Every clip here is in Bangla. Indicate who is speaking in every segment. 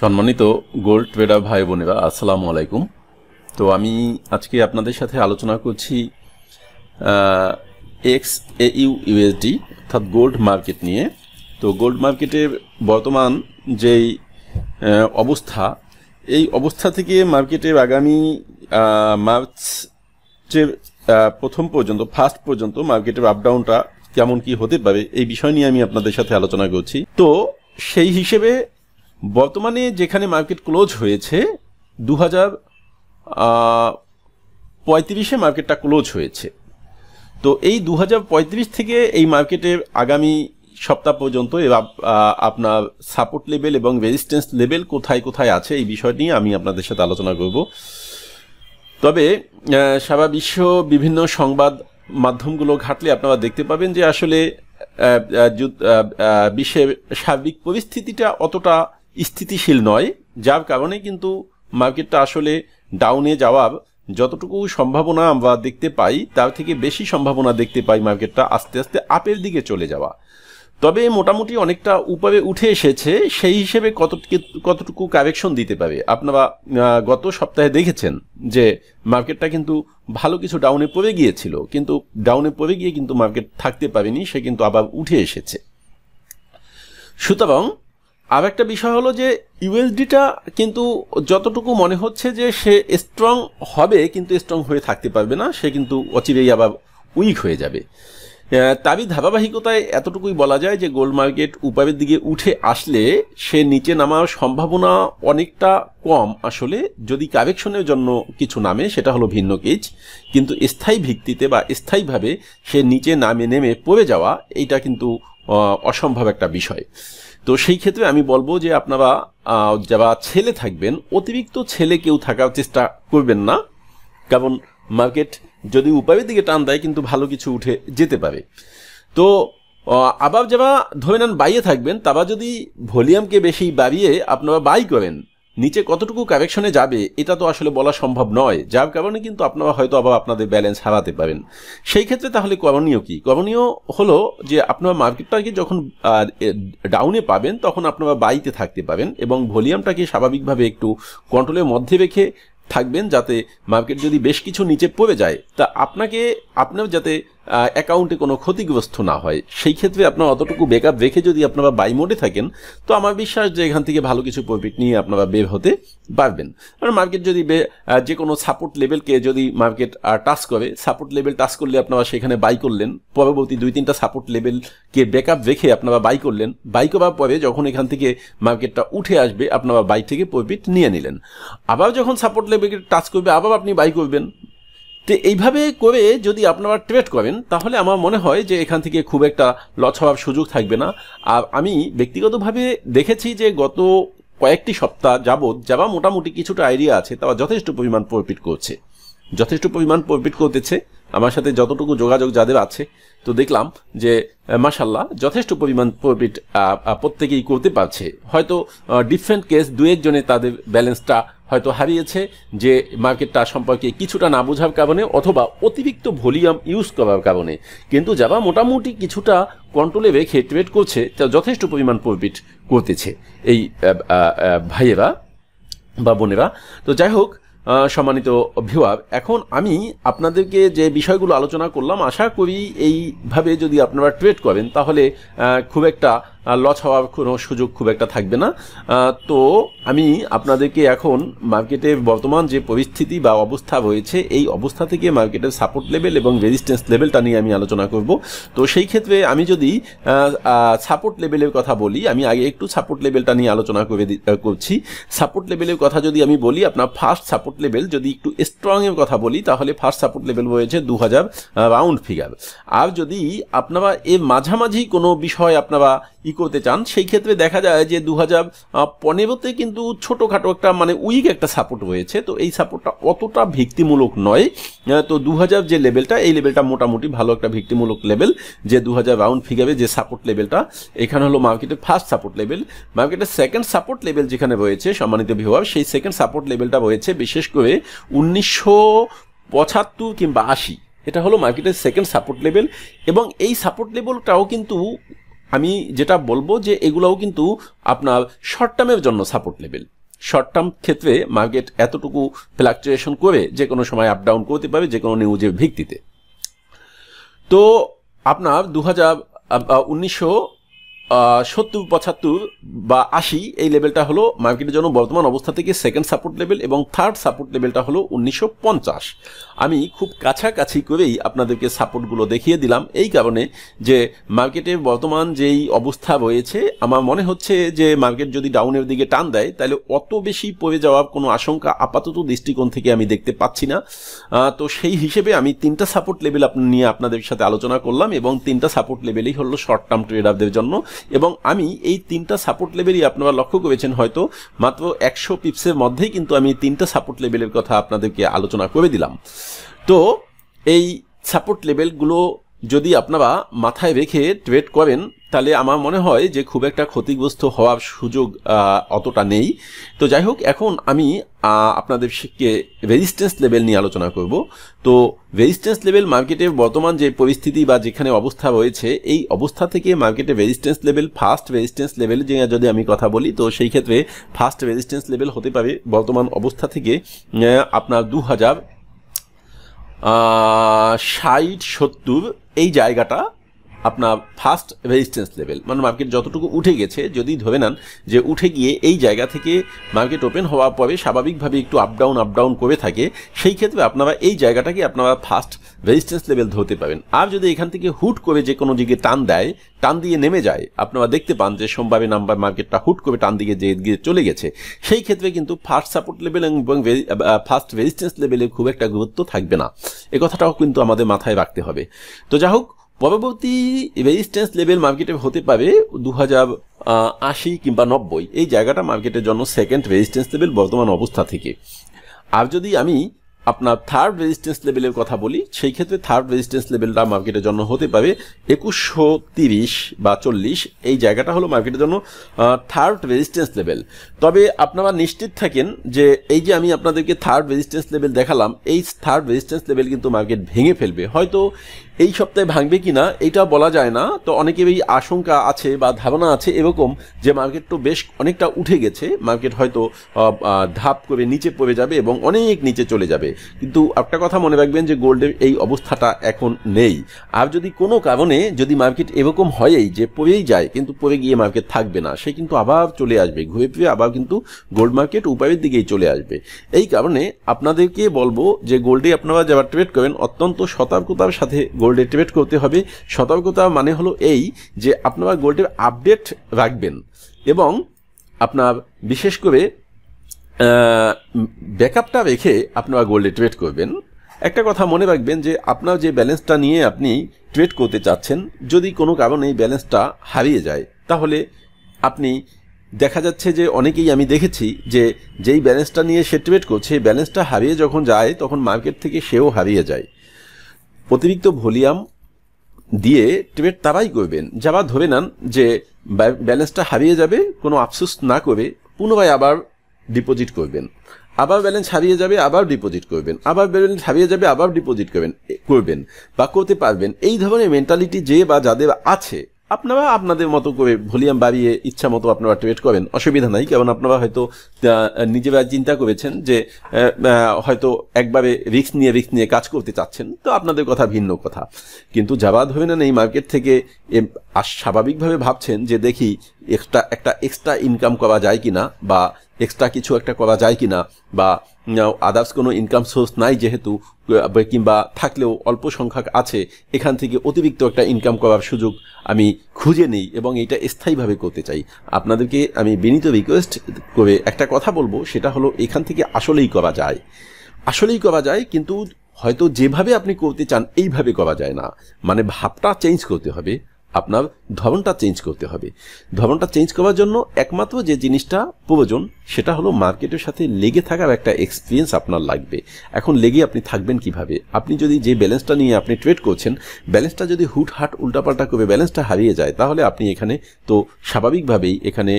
Speaker 1: সম্মানিত গোল্ড ট্রেডার ভাই বোনেরা আসসালামু আলাইকুম তো আমি আজকে আপনাদের সাথে আলোচনা করছি এক্স এ ইউ ইউএসডি অর্থাৎ গোল্ড মার্কেট নিয়ে তো গোল্ড মার্কেটের বর্তমান যেই অবস্থা এই অবস্থা থেকে মার্কেটের আগামী মার্চের প্রথম পর্যন্ত ফার্স্ট পর্যন্ত মার্কেটের আপডাউনটা কেমন কি হতে পারে এই বিষয় নিয়ে আমি আপনাদের সাথে আলোচনা করছি তো সেই হিসেবে বর্তমানে যেখানে মার্কেট ক্লোজ হয়েছে দু হাজার পঁয়ত্রিশে মার্কেটটা ক্লোজ হয়েছে তো এই দু থেকে এই মার্কেটের আগামী সপ্তাহ পর্যন্ত আপনার সাপোর্ট লেভেল এবং রেজিস্ট্যান্স লেভেল কোথায় কোথায় আছে এই বিষয় নিয়ে আমি আপনাদের সাথে আলোচনা করব তবে সারা বিশ্ব বিভিন্ন সংবাদ মাধ্যমগুলো ঘাটলে আপনারা দেখতে পাবেন যে আসলে বিশ্বের সার্বিক পরিস্থিতিটা অতটা স্থিতিশীল নয় যার কারণে কিন্তু মার্কেটটা আসলে ডাউনে যাওয়ার যতটুকু সম্ভাবনা আমরা দেখতে পাই তার থেকে বেশি সম্ভাবনা দেখতে পাই মার্কেটটা আস্তে আস্তে আপের দিকে চলে যাওয়া তবে মোটামুটি অনেকটা উপরে উঠে এসেছে সেই হিসেবে কত কতটুকু কারেকশন দিতে পারে আপনারা গত সপ্তাহে দেখেছেন যে মার্কেটটা কিন্তু ভালো কিছু ডাউনে পড়ে গিয়েছিল কিন্তু ডাউনে পড়ে গিয়ে কিন্তু মার্কেট থাকতে পারেনি সে কিন্তু আবার উঠে এসেছে সুতরাং আর একটা বিষয় হলো যে ইউএসডিটা কিন্তু যতটুকু মনে হচ্ছে যে সে স্ট্রং হবে কিন্তু স্ট্রং হয়ে থাকতে পারবে না সে কিন্তু অচিরেই আবার উইক হয়ে যাবে তারই ধারাবাহিকতায় এতটুকুই বলা যায় যে গোল্ড মার্কেট উপরের দিকে উঠে আসলে সে নিচে নামার সম্ভাবনা অনেকটা কম আসলে যদি কারেকশনের জন্য কিছু নামে সেটা হলো ভিন্ন কেজ কিন্তু স্থায়ী ভিত্তিতে বা স্থায়ীভাবে সে নিচে নামে নেমে পড়ে যাওয়া এইটা কিন্তু অসম্ভব একটা বিষয় তো সেই ক্ষেত্রে আমি বলবো যে আপনারা যারা ছেলে থাকবেন অতিরিক্ত ছেলে কেউ থাকার চেষ্টা করবেন না কারণ মার্কেট যদি উপায়ের দিকে টান দেয় কিন্তু ভালো কিছু উঠে যেতে পারে তো আবার যারা ধরে নেন বাইয়ে থাকবেন তারা যদি ভলিউমকে বেশি বাড়িয়ে আপনারা বাই করেন নিচে কতটুকু কারেকশনে যাবে এটা তো আসলে বলা সম্ভব নয় যার কারণে কিন্তু আপনারা হয়তো আবার আপনাদের ব্যালেন্স হারাতে পারেন সেই ক্ষেত্রে তাহলে করণীয় কি করণীয় হলো যে আপনারা মার্কেটটাকে যখন ডাউনে পাবেন তখন আপনারা বাড়িতে থাকতে পারেন এবং ভলিউমটাকে স্বাভাবিকভাবে একটু কন্ট্রোলের মধ্যে রেখে থাকবেন যাতে মার্কেট যদি বেশ কিছু নিচে পড়ে যায় তা আপনাকে আপনার যাতে অ্যাকাউন্টে কোনো ক্ষতিগ্রস্ত না হয় সেই ক্ষেত্রে আপনার অতটুকু আপ রেখে যদি আপনারা বাই মোডে থাকেন তো আমার বিশ্বাস যে এখান থেকে ভালো কিছু প্রফিট নিয়ে আপনারা বের হতে পারবেন কারণ মার্কেট যদি যে কোনো সাপোর্ট লেভেলকে যদি মার্কেট টাচ করে সাপোর্ট লেভেল টাচ করলে আপনারা সেখানে বাই করলেন পরবর্তী দুই তিনটা সাপোর্ট লেভেলকে আপ রেখে আপনারা বাই করলেন বাই করার পরে যখন এখান থেকে মার্কেটটা উঠে আসবে আপনারা বাই থেকে প্রফিট নিয়ে নিলেন আবার যখন সাপোর্ট লেভেলকে টাচ করবে আবার আপনি বাই করবেন তো এইভাবে করে যদি আপনারা ট্রেড করেন তাহলে আমার মনে হয় যে এখান থেকে খুব একটা লছ হওয়ার সুযোগ থাকবে না আর আমি ব্যক্তিগতভাবে দেখেছি যে গত কয়েকটি সপ্তাহ যাবৎ যাওয়া মোটামুটি কিছুটা আইডিয়া আছে তারা যথেষ্ট পরিমাণ প্রফিট করছে যথেষ্ট পরিমাণ প্রফিট করতেছে আমার সাথে যতটুকু যোগাযোগ যাদের আছে তো দেখলাম যে মাসাল্লাহ যথেষ্ট পরিমাণ প্রফিট প্রত্যেকেই করতে পারছে হয়তো ডিফারেন্ট কেস দু একজনে তাদের ব্যালেন্সটা হয়তো হারিয়েছে যে মার্কেটটা সম্পর্কে কিছুটা না বোঝার কারণে অথবা অতিরিক্ত ভলিউম ইউজ করার কারণে কিন্তু যারা মোটামুটি কিছুটা কন্ট্রোলে রেখে ট্রেড করছে তা যথেষ্ট পরিমাণ প্রফিট করতেছে এই ভাইয়েরা বা বোনেরা তো যাই হোক সম্মানিত ভিওয়ার এখন আমি আপনাদেরকে যে বিষয়গুলো আলোচনা করলাম আশা করি এইভাবে যদি আপনারা ট্রেড করেন তাহলে খুব একটা লস হওয়ার কোনো সুযোগ খুব একটা থাকবে না তো আমি আপনাদেরকে এখন মার্কেটে বর্তমান যে পরিস্থিতি বা অবস্থা রয়েছে এই অবস্থা থেকে মার্কেটের সাপোর্ট লেভেল এবং রেজিস্টেন্স লেভেলটা নিয়ে আমি আলোচনা করব তো সেই ক্ষেত্রে আমি যদি সাপোর্ট লেভেলের কথা বলি আমি আগে একটু সাপোর্ট লেভেলটা নিয়ে আলোচনা করে করছি সাপোর্ট লেভেলের কথা যদি আমি বলি আপনার ফার্স্ট সাপোর্ট লেভেল যদি একটু স্ট্রংয়ের কথা বলি তাহলে ফার্স্ট সাপোর্ট লেভেল রয়েছে দু রাউন্ড ফিগার আর যদি আপনারা এর মাঝামাঝি কোনো বিষয় আপনারা ই করতে চান সেই ক্ষেত্রে দেখা যায় যে দু হাজার পনেরোতে কিন্তু ছোটোখাটো একটা মানে উইক একটা সাপোর্ট হয়েছে তো এই সাপোর্টটা অতটা ভিত্তিমূলক নয় তো দু হাজার যে লেভেলটা এই লেভেলটা মোটামুটি ভালো একটা ভিত্তিমূলক লেভেল যে দু হাজার রাউন্ড ফিগারে যে সাপোর্ট লেভেলটা এখানে হলো মার্কেটের ফার্স্ট সাপোর্ট লেভেল মার্কেটের সেকেন্ড সাপোর্ট লেভেল যেখানে রয়েছে সম্মানিত ভিউয়ার সেই সেকেন্ড সাপোর্ট লেভেলটা রয়েছে বিশেষ করে উনিশশো পঁচাত্তর কিংবা আশি এটা হলো মার্কেটের সেকেন্ড সাপোর্ট লেভেল এবং এই সাপোর্ট লেভেলটাও কিন্তু আমি যেটা বলবো যে এগুলোও কিন্তু আপনার শর্ট টার্মের জন্য সাপোর্ট লেভেল শর্ট টার্ম ক্ষেত্রে মার্কেট এতটুকু ফ্লাকচুয়েশন করে যে কোনো সময় আপ ডাউন করতে পারে যে কোনো নিউজের ভিত্তিতে তো আপনার দু হাজার উনিশশো সত্তর পঁচাত্তর বা আশি এই লেভেলটা হলো মার্কেটের জন্য বর্তমান অবস্থা থেকে সেকেন্ড সাপোর্ট লেভেল এবং থার্ড সাপোর্ট লেভেলটা হলো উনিশশো আমি খুব কাছাকাছি করেই আপনাদেরকে সাপোর্টগুলো দেখিয়ে দিলাম এই কারণে যে মার্কেটের বর্তমান যেই অবস্থা রয়েছে আমার মনে হচ্ছে যে মার্কেট যদি ডাউনের দিকে টান দেয় তাহলে অত বেশি পড়ে যাওয়ার কোনো আশঙ্কা আপাতত দৃষ্টিকোণ থেকে আমি দেখতে পাচ্ছি না তো সেই হিসেবে আমি তিনটা সাপোর্ট লেভেল নিয়ে আপনাদের সাথে আলোচনা করলাম এবং তিনটা সাপোর্ট লেভেলই হলো শর্ট টার্ম ট্রেডারদের জন্য এবং আমি এই তিনটা সাপোর্ট লেভেলই আপনারা লক্ষ্য করেছেন হয়তো মাত্র একশো পিপসের মধ্যেই কিন্তু আমি তিনটা সাপোর্ট লেভেলের কথা আপনাদেরকে আলোচনা করে দিলাম তো এই সাপোর্ট লেভেলগুলো যদি আপনারা মাথায় রেখে ট্রেড করেন তাহলে আমার মনে হয় যে খুব একটা ক্ষতিগ্রস্ত হওয়ার সুযোগ অতটা নেই তো যাই হোক এখন আমি আপনাদেরকে রেজিস্ট্যান্স লেভেল নিয়ে আলোচনা করব তো রেজিস্ট্যান্স লেভেল মার্কেটে বর্তমান যে পরিস্থিতি বা যেখানে অবস্থা রয়েছে এই অবস্থা থেকে মার্কেটে resistance level first resistance level যে যদি আমি কথা বলি তো সেই ক্ষেত্রে ফার্স্ট রেজিস্ট্যান্স লেভেল হতে পারে বর্তমান অবস্থা থেকে আপনার দু হাজার ষাট সত্তর এই জায়গাটা আপনার ফার্স্ট রেজিস্ট্যান্স লেভেল মানে মার্কেট যতটুকু উঠে গেছে যদি ধরে নেন যে উঠে গিয়ে এই জায়গা থেকে মার্কেট ওপেন হওয়ার পরে স্বাভাবিকভাবে একটু আপ ডাউন আপ ডাউন করে থাকে সেই ক্ষেত্রে আপনারা এই জায়গাটাকে আপনারা ফার্স্ট রেজিস্ট্যান্স লেভেল ধরতে পারেন আর যদি এখান থেকে হুট করে যে কোনো দিকে টান দেয় টান দিয়ে নেমে যায় আপনারা দেখতে পান যে সোমবারে নাম্বার মার্কেটটা হুট করে টান দিকে যে গিয়ে চলে গেছে সেই ক্ষেত্রে কিন্তু ফার্স্ট সাপোর্ট লেভেল এবং ফার্স্ট রেজিস্ট্যান্স লেভেলে খুব একটা গুরুত্ব থাকবে না এ কথাটাও কিন্তু আমাদের মাথায় রাখতে হবে তো যাই হোক পরবর্তী রেজিস্ট্যান্স লেভেল মার্কেটে হতে পারে দু হাজার আশি কিংবা নব্বই এই জায়গাটা মার্কেটের জন্য সেকেন্ড রেজিস্ট্যান্স লেভেল বর্তমান অবস্থা থেকে আর যদি আমি আপনার থার্ড রেজিস্ট্যান্স লেভেলের কথা বলি সেই ক্ষেত্রে থার্ড রেজিস্ট্যান্স লেভেলটা মার্কেটের জন্য হতে পারে একুশশো তিরিশ বা চল্লিশ এই জায়গাটা হলো মার্কেটের জন্য থার্ড রেজিস্ট্যান্স লেভেল তবে আপনারা নিশ্চিত থাকেন যে এই যে আমি আপনাদেরকে থার্ড রেজিস্ট্যান্স লেভেল দেখালাম এই থার্ড রেজিস্ট্যান্স লেভেল কিন্তু মার্কেট ভেঙে ফেলবে হয়তো এই সপ্তাহে ভাঙবে কি না এটা বলা যায় না তো এই আশঙ্কা আছে বা ধারণা আছে এরকম যে মার্কেট তো বেশ অনেকটা উঠে গেছে মার্কেট হয়তো ধাপ করে নিচে পড়ে যাবে এবং অনেক নিচে চলে যাবে কিন্তু একটা কথা মনে রাখবেন যে গোল্ডের এই অবস্থাটা এখন নেই আর যদি কোনো কারণে যদি মার্কেট এরকম হয়েই যে পড়েই যায় কিন্তু পড়ে গিয়ে মার্কেট থাকবে না সে কিন্তু আবার চলে আসবে ঘুরে ফিরে আবার কিন্তু গোল্ড মার্কেট উপায়ের দিকেই চলে আসবে এই কারণে আপনাদেরকে বলবো যে গোল্ডে আপনারা যারা ট্রেড করেন অত্যন্ত সতর্কতার সাথে গোল্ড অ্যাক্টিভেট করতে হবে সতর্কতা মানে হলো এই যে আপনারা গোল্ডের আপডেট রাখবেন এবং আপনার বিশেষ করে ব্যাকআপটা রেখে আপনারা গোল্ডে ট্রেড করবেন একটা কথা মনে রাখবেন যে আপনার যে ব্যালেন্সটা নিয়ে আপনি ট্রেড করতে চাচ্ছেন যদি কোনো কারণে ব্যালেন্সটা হারিয়ে যায় তাহলে আপনি দেখা যাচ্ছে যে অনেকেই আমি দেখেছি যে যেই ব্যালেন্সটা নিয়ে সে ট্রেড করছে ব্যালেন্সটা হারিয়ে যখন যায় তখন মার্কেট থেকে সেও হারিয়ে যায় অতিরিক্ত ভলিউম দিয়ে টিমের তারাই করবেন যারা ধরে নেন যে ব্যালেন্সটা হারিয়ে যাবে কোনো আফসোস না করে পুনরায় আবার ডিপোজিট করবেন আবার ব্যালেন্স হারিয়ে যাবে আবার ডিপোজিট করবেন আবার ব্যালেন্স হারিয়ে যাবে আবার ডিপোজিট করবেন করবেন বা করতে পারবেন এই ধরনের মেন্টালিটি যে বা যাদের আছে আপনারা আপনাদের মতো করে ভলিউম বাড়িয়ে ইচ্ছা মতো আপনারা ট্রেড করেন অসুবিধা নাই কারণ আপনারা হয়তো নিজেরা চিন্তা করেছেন যে হয়তো একবারে রিক্স নিয়ে রিক্স নিয়ে কাজ করতে চাচ্ছেন তো আপনাদের কথা ভিন্ন কথা কিন্তু যাবা ধরে নেন এই মার্কেট থেকে স্বাভাবিকভাবে ভাবছেন যে দেখি এক্সট্রা একটা এক্সট্রা ইনকাম করা যায় কি না বা এক্সট্রা কিছু একটা করা যায় কি না বা আদার্স কোনো ইনকাম সোর্স নাই যেহেতু কিংবা থাকলেও অল্প সংখ্যক আছে এখান থেকে অতিরিক্ত একটা ইনকাম করার সুযোগ আমি খুঁজে নিই এবং এটা স্থায়ীভাবে করতে চাই আপনাদেরকে আমি বিনীত রিকোয়েস্ট করে একটা কথা বলবো সেটা হলো এখান থেকে আসলেই করা যায় আসলেই করা যায় কিন্তু হয়তো যেভাবে আপনি করতে চান এইভাবে করা যায় না মানে ভাবটা চেঞ্জ করতে হবে আপনার ধরনটা চেঞ্জ করতে হবে ধরনটা চেঞ্জ করার জন্য একমাত্র যে জিনিসটা প্রয়োজন সেটা হলো মার্কেটের সাথে লেগে থাকার একটা এক্সপিরিয়েন্স আপনার লাগবে এখন লেগে আপনি থাকবেন কিভাবে আপনি যদি যে ব্যালেন্সটা নিয়ে আপনি ট্রেড করছেন ব্যালেন্সটা যদি হুটহাট উল্টাপাল্টা করে ব্যালেন্সটা হারিয়ে যায় তাহলে আপনি এখানে তো স্বাভাবিকভাবেই এখানে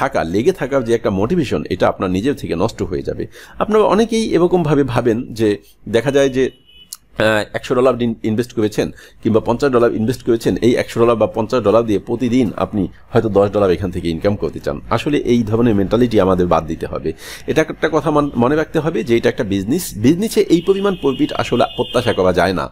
Speaker 1: থাকা লেগে থাকার যে একটা মোটিভেশন এটা আপনার নিজের থেকে নষ্ট হয়ে যাবে আপনারা অনেকেই এরকমভাবে ভাবেন যে দেখা যায় যে একশো ডলার ইনভেস্ট করেছেন কিংবা পঞ্চাশ ডলার ইনভেস্ট করেছেন এই একশো ডলার বা পঞ্চাশ ডলার দিয়ে প্রতিদিন আপনি হয়তো দশ ডলার এখান থেকে ইনকাম করতে চান আসলে এই ধরনের মেন্টালিটি আমাদের বাদ দিতে হবে এটা একটা কথা মনে রাখতে হবে যে এটা একটা বিজনেস বিজনেসে এই পরিমাণ প্রফিট আসলে প্রত্যাশা করা যায় না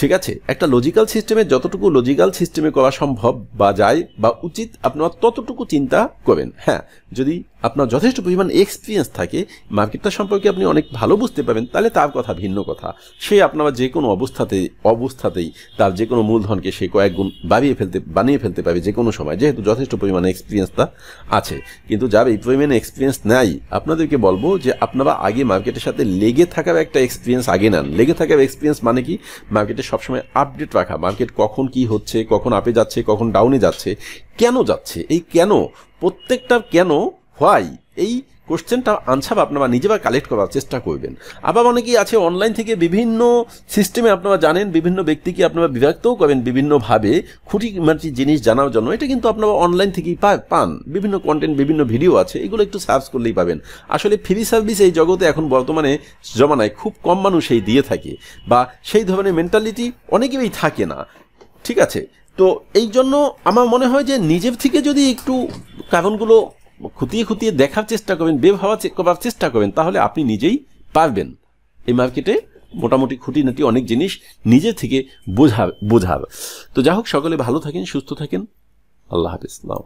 Speaker 1: ঠিক আছে একটা লজিক্যাল সিস্টেমে যতটুকু লজিক্যাল সিস্টেমে করা সম্ভব বা যায় বা উচিত আপনার ততটুকু চিন্তা করবেন হ্যাঁ যদি আপনার যথেষ্ট পরিমাণ এক্সপিরিয়েন্স থাকে মার্কেটটা সম্পর্কে আপনি অনেক ভালো বুঝতে পারেন তাহলে তার কথা ভিন্ন কথা সে আপনারা যে কোনো অবস্থাতে অবস্থাতেই তার যে কোনো মূলধনকে সে কয়েক গুণ বাড়িয়ে ফেলতে বানিয়ে ফেলতে পারবে যে কোনো সময় যেহেতু যথেষ্ট পরিমাণে এক্সপিরিয়েন্সটা আছে কিন্তু যার এই পরিমাণে এক্সপিরিয়েন্স নেয় আপনাদেরকে বলবো যে আপনারা আগে মার্কেটের সাথে লেগে থাকার একটা এক্সপিরিয়েন্স আগে নেন লেগে থাকার এক্সপিরিয়েন্স মানে কি মার্কেটের সবসময় আপডেট রাখা মার্কেট কখন কি হচ্ছে কখন আপে যাচ্ছে কখন ডাউনে যাচ্ছে কেন যাচ্ছে এই কেন প্রত্যেকটা কেন হোয়াই এই কোশ্চেনটা আনসার আপনারা নিজে বা কালেক্ট করার চেষ্টা করবেন আবার অনেকেই আছে অনলাইন থেকে বিভিন্ন সিস্টেমে আপনারা জানেন বিভিন্ন ব্যক্তিকে আপনারা বিভক্তও করেন বিভিন্নভাবে খুঁটিমাটি জিনিস জানার জন্য এটা কিন্তু আপনারা অনলাইন থেকেই পান বিভিন্ন কন্টেন্ট বিভিন্ন ভিডিও আছে এগুলো একটু সার্চ করলেই পাবেন আসলে ফ্রি সার্ভিস এই জগতে এখন বর্তমানে জমানায় খুব কম মানুষ এই দিয়ে থাকে বা সেই ধরনের মেন্টালিটি অনেকেই থাকে না ঠিক আছে তো এই জন্য আমার মনে হয় যে নিজের থেকে যদি একটু কারণগুলো খুঁতিয়ে খুঁতিয়ে দেখার চেষ্টা করবেন বেভাবা করার চেষ্টা করবেন তাহলে আপনি নিজেই পারবেন এই মার্কেটে মোটামুটি খুঁটিনাটি অনেক জিনিস নিজে থেকে বোঝা বোঝাবে তো যাই হোক সকলে ভালো থাকেন সুস্থ থাকেন আল্লাহ হাফিজ